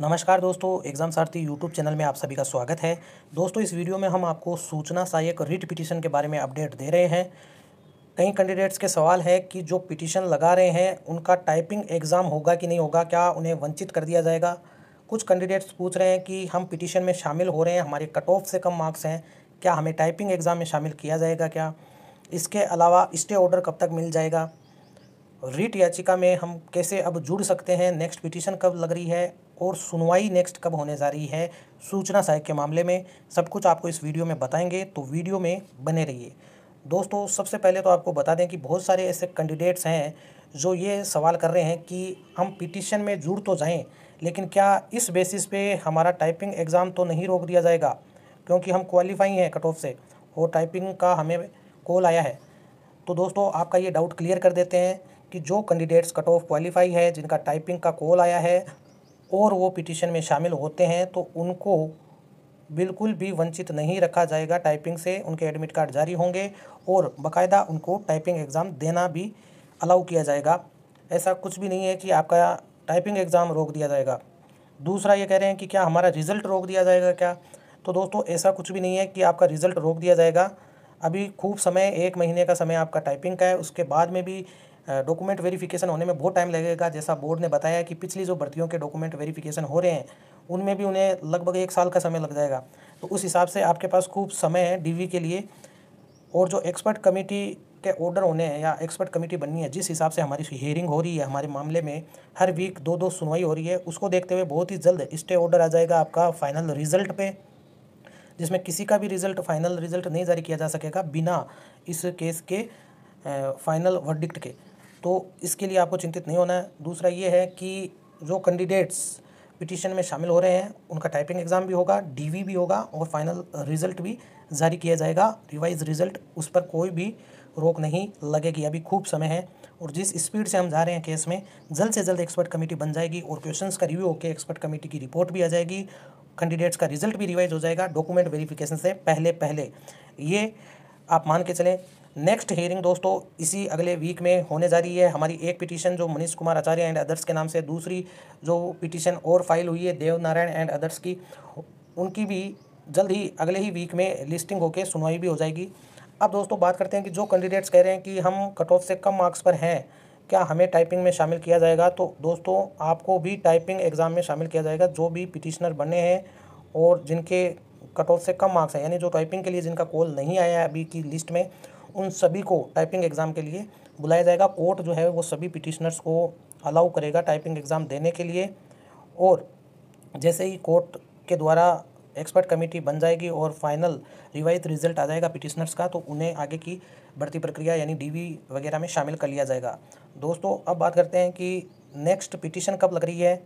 नमस्कार दोस्तों एग्जाम सारथी यूट्यूब चैनल में आप सभी का स्वागत है दोस्तों इस वीडियो में हम आपको सूचना सहायक रिट पिटीशन के बारे में अपडेट दे रहे हैं कई कैंडिडेट्स के सवाल है कि जो पिटीशन लगा रहे हैं उनका टाइपिंग एग्ज़ाम होगा कि नहीं होगा क्या उन्हें वंचित कर दिया जाएगा कुछ कैंडिडेट्स पूछ रहे हैं कि हम पिटीशन में शामिल हो रहे हैं हमारे कट ऑफ से कम मार्क्स हैं क्या हमें टाइपिंग एग्ज़ाम में शामिल किया जाएगा क्या इसके अलावा स्टे ऑर्डर कब तक मिल जाएगा रीट याचिका में हम कैसे अब जुड़ सकते हैं नेक्स्ट पिटीशन कब लग रही है और सुनवाई नेक्स्ट कब होने जा रही है सूचना सहायक के मामले में सब कुछ आपको इस वीडियो में बताएंगे तो वीडियो में बने रहिए दोस्तों सबसे पहले तो आपको बता दें कि बहुत सारे ऐसे कैंडिडेट्स हैं जो ये सवाल कर रहे हैं कि हम पिटिशन में जुड़ तो जाएं लेकिन क्या इस बेसिस पे हमारा टाइपिंग एग्ज़ाम तो नहीं रोक दिया जाएगा क्योंकि हम क्वालिफाई हैं कट ऑफ से और टाइपिंग का हमें कॉल आया है तो दोस्तों आपका ये डाउट क्लियर कर देते हैं कि जो कैंडिडेट्स कट ऑफ क्वालिफाई है जिनका टाइपिंग का कॉल आया है और वो पिटिशन में शामिल होते हैं तो उनको बिल्कुल भी वंचित नहीं रखा जाएगा टाइपिंग से उनके एडमिट कार्ड जारी होंगे और बकायदा उनको टाइपिंग एग्ज़ाम देना भी अलाउ किया जाएगा ऐसा कुछ भी नहीं है कि आपका टाइपिंग एग्ज़ाम रोक दिया जाएगा दूसरा ये कह रहे हैं कि क्या हमारा रिज़ल्ट रोक दिया जाएगा क्या तो दोस्तों ऐसा कुछ भी नहीं है कि आपका रिज़ल्ट रोक दिया जाएगा अभी खूब समय एक महीने का समय आपका टाइपिंग का है उसके बाद में भी डॉक्यूमेंट वेरिफिकेशन होने में बहुत टाइम लगेगा जैसा बोर्ड ने बताया कि पिछली जो भर्तियों के डॉक्यूमेंट वेरिफिकेशन हो रहे हैं उनमें भी उन्हें लगभग एक साल का समय लग जाएगा तो उस हिसाब से आपके पास खूब समय है डीवी के लिए और जो एक्सपर्ट कमेटी के ऑर्डर होने हैं या एक्सपर्ट कमेटी बननी है जिस हिसाब से हमारी हियरिंग हो रही है हमारे मामले में हर वीक दो दो सुनवाई हो रही है उसको देखते हुए बहुत ही जल्द स्टे ऑर्डर आ जाएगा आपका फाइनल रिजल्ट पे जिसमें किसी का भी रिजल्ट फाइनल रिजल्ट नहीं जारी किया जा सकेगा बिना इस केस के फाइनल वर्डिक्ट के तो इसके लिए आपको चिंतित नहीं होना है दूसरा ये है कि जो कैंडिडेट्स पिटिशन में शामिल हो रहे हैं उनका टाइपिंग एग्ज़ाम भी होगा डीवी भी होगा और फाइनल रिजल्ट भी जारी किया जाएगा रिवाइज रिजल्ट उस पर कोई भी रोक नहीं लगेगी अभी खूब समय है और जिस स्पीड से हम जा रहे हैं केस में जल्द से जल्द एक्सपर्ट कमेटी बन जाएगी और क्वेश्चन का रिव्यू होकर एक्सपर्ट कमेटी की रिपोर्ट भी आ जाएगी कैंडिडेट्स का रिजल्ट भी रिवाइज हो जाएगा डॉक्यूमेंट वेरिफिकेशन से पहले पहले ये आप मान के चलें नेक्स्ट हेयरिंग दोस्तों इसी अगले वीक में होने जा रही है हमारी एक पिटीशन जो मनीष कुमार आचार्य एंड अदर्स के नाम से दूसरी जो पिटीशन और फाइल हुई है देव नारायण एंड अदर्स की उनकी भी जल्द ही अगले ही वीक में लिस्टिंग होकर सुनवाई भी हो जाएगी अब दोस्तों बात करते हैं कि जो कैंडिडेट्स कह रहे हैं कि हम कट ऑफ से कम मार्क्स पर हैं क्या हमें टाइपिंग में शामिल किया जाएगा तो दोस्तों आपको भी टाइपिंग एग्ज़ाम में शामिल किया जाएगा जो भी पिटिशनर बने हैं और जिनके कट ऑफ से कम मार्क्स हैं यानी जो टाइपिंग के लिए जिनका कॉल नहीं आया है अभी की लिस्ट में उन सभी को टाइपिंग एग्ज़ाम के लिए बुलाया जाएगा कोर्ट जो है वो सभी पिटिशनर्स को अलाउ करेगा टाइपिंग एग्ज़ाम देने के लिए और जैसे ही कोर्ट के द्वारा एक्सपर्ट कमेटी बन जाएगी और फाइनल रिवाइज रिजल्ट आ जाएगा पिटिशनर्स का तो उन्हें आगे की बढ़ती प्रक्रिया यानी डीवी वगैरह में शामिल कर लिया जाएगा दोस्तों अब बात करते हैं कि नेक्स्ट पिटिशन कब लग रही है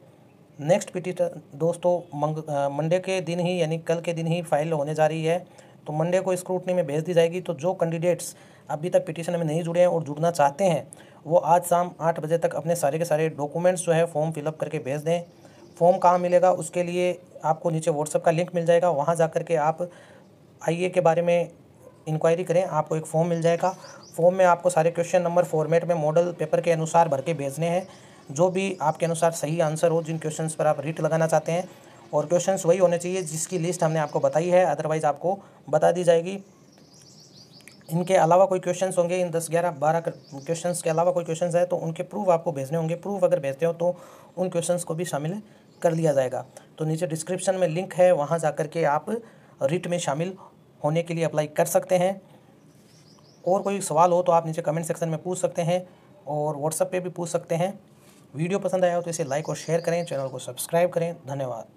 नेक्स्ट पिटिशन दोस्तों मंग मंडे के दिन ही यानी कल के दिन ही फाइल होने जा रही है तो मंडे को स्क्रूटनी में भेज दी जाएगी तो जो कैंडिडेट्स अभी तक पिटिशन में नहीं जुड़े हैं और जुड़ना चाहते हैं वो आज शाम आठ बजे तक अपने सारे के सारे डॉक्यूमेंट्स जो है फॉर्म फिलअप करके भेज दें फॉर्म कहाँ मिलेगा उसके लिए आपको नीचे व्हाट्सअप का लिंक मिल जाएगा वहाँ जा के आप आई के बारे में इंक्वायरी करें आपको एक फॉर्म मिल जाएगा फॉर्म में आपको सारे क्वेश्चन नंबर फॉर्मेट में मॉडल पेपर के अनुसार भर के भेजने हैं जो भी आपके अनुसार सही आंसर हो जिन क्वेश्चंस पर आप रीट लगाना चाहते हैं और क्वेश्चंस वही होने चाहिए जिसकी लिस्ट हमने आपको बताई है अदरवाइज़ आपको बता दी जाएगी इनके अलावा कोई क्वेश्चंस होंगे इन दस ग्यारह बारह क्वेश्चंस के अलावा कोई क्वेश्चंस है तो उनके प्रूफ आपको भेजने होंगे प्रूफ अगर भेजते हो तो उन क्वेश्चंस को भी शामिल कर लिया जाएगा तो नीचे डिस्क्रिप्शन में लिंक है वहाँ जा के आप रिट में शामिल होने के लिए अप्लाई कर सकते हैं और कोई सवाल हो तो आप नीचे कमेंट सेक्शन में पूछ सकते हैं और व्हाट्सएप पर भी पूछ सकते हैं वीडियो पसंद आया हो तो इसे लाइक और शेयर करें चैनल को सब्सक्राइब करें धन्यवाद